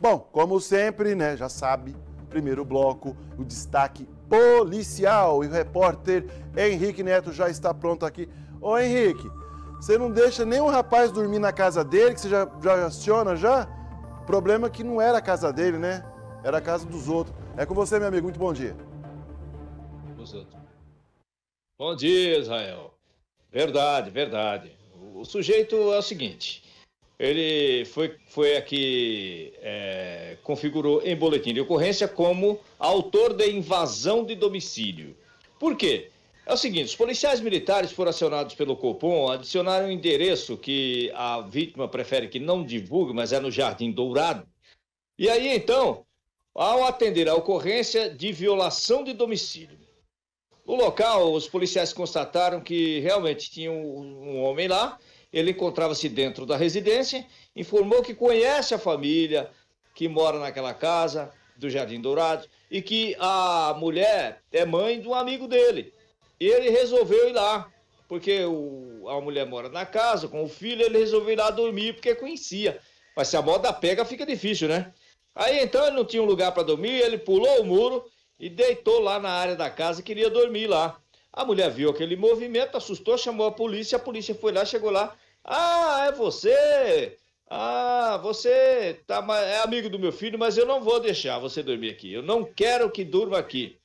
Bom, como sempre, né, já sabe, primeiro bloco, o destaque policial e o repórter Henrique Neto já está pronto aqui. Ô Henrique, você não deixa nenhum rapaz dormir na casa dele, que você já, já aciona já? Problema é que não era a casa dele, né? Era a casa dos outros. É com você, meu amigo. Muito bom dia. Bom dia, Israel. Verdade, verdade. O sujeito é o seguinte: ele foi, foi aqui é, configurou em boletim de ocorrência como autor de invasão de domicílio. Por quê? É o seguinte: os policiais militares foram acionados pelo Copom, adicionaram um endereço que a vítima prefere que não divulgue, mas é no Jardim Dourado. E aí então, ao atender a ocorrência de violação de domicílio. No local, os policiais constataram que realmente tinha um, um homem lá, ele encontrava-se dentro da residência, informou que conhece a família, que mora naquela casa do Jardim Dourado e que a mulher é mãe de um amigo dele. E ele resolveu ir lá, porque o, a mulher mora na casa com o filho, ele resolveu ir lá dormir porque conhecia. Mas se a moda pega, fica difícil, né? Aí então ele não tinha um lugar para dormir, ele pulou o muro e deitou lá na área da casa, e queria dormir lá. A mulher viu aquele movimento, assustou, chamou a polícia, a polícia foi lá, chegou lá. Ah, é você! Ah, você tá, é amigo do meu filho, mas eu não vou deixar você dormir aqui. Eu não quero que durma aqui.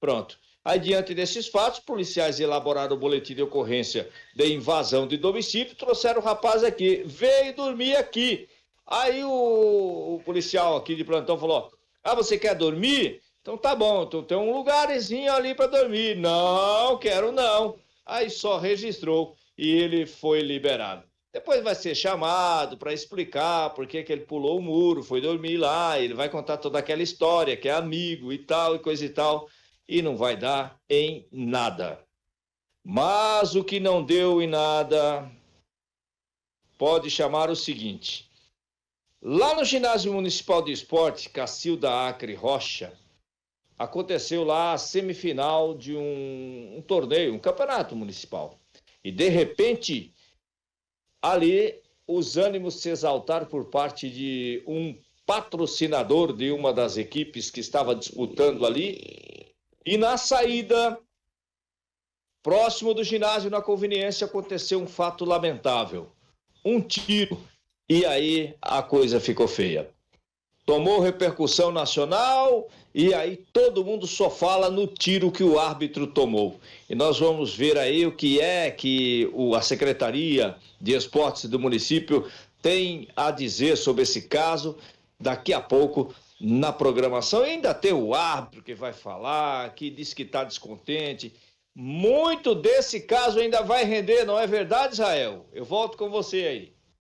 Pronto. Aí, diante desses fatos, policiais elaboraram o boletim de ocorrência de invasão de domicílio, trouxeram o rapaz aqui, veio dormir aqui. Aí o, o policial aqui de plantão falou: Ah, você quer dormir? Então tá bom, então tem um lugarzinho ali para dormir. Não, quero não. Aí só registrou e ele foi liberado. Depois vai ser chamado para explicar por que, que ele pulou o muro, foi dormir lá, ele vai contar toda aquela história que é amigo e tal e coisa e tal, e não vai dar em nada. Mas o que não deu em nada pode chamar o seguinte: lá no Ginásio Municipal de Esporte, Cacilda Acre Rocha, aconteceu lá a semifinal de um, um torneio, um campeonato municipal. E de repente ali os ânimos se exaltaram por parte de um patrocinador de uma das equipes que estava disputando ali. E na saída, próximo do ginásio, na conveniência, aconteceu um fato lamentável: um tiro. E aí a coisa ficou feia tomou repercussão nacional e aí todo mundo só fala no tiro que o árbitro tomou. E nós vamos ver aí o que é que o, a Secretaria de Esportes do município tem a dizer sobre esse caso daqui a pouco na programação. E ainda tem o árbitro que vai falar, que diz que está descontente. Muito desse caso ainda vai render, não é verdade, Israel? Eu volto com você aí.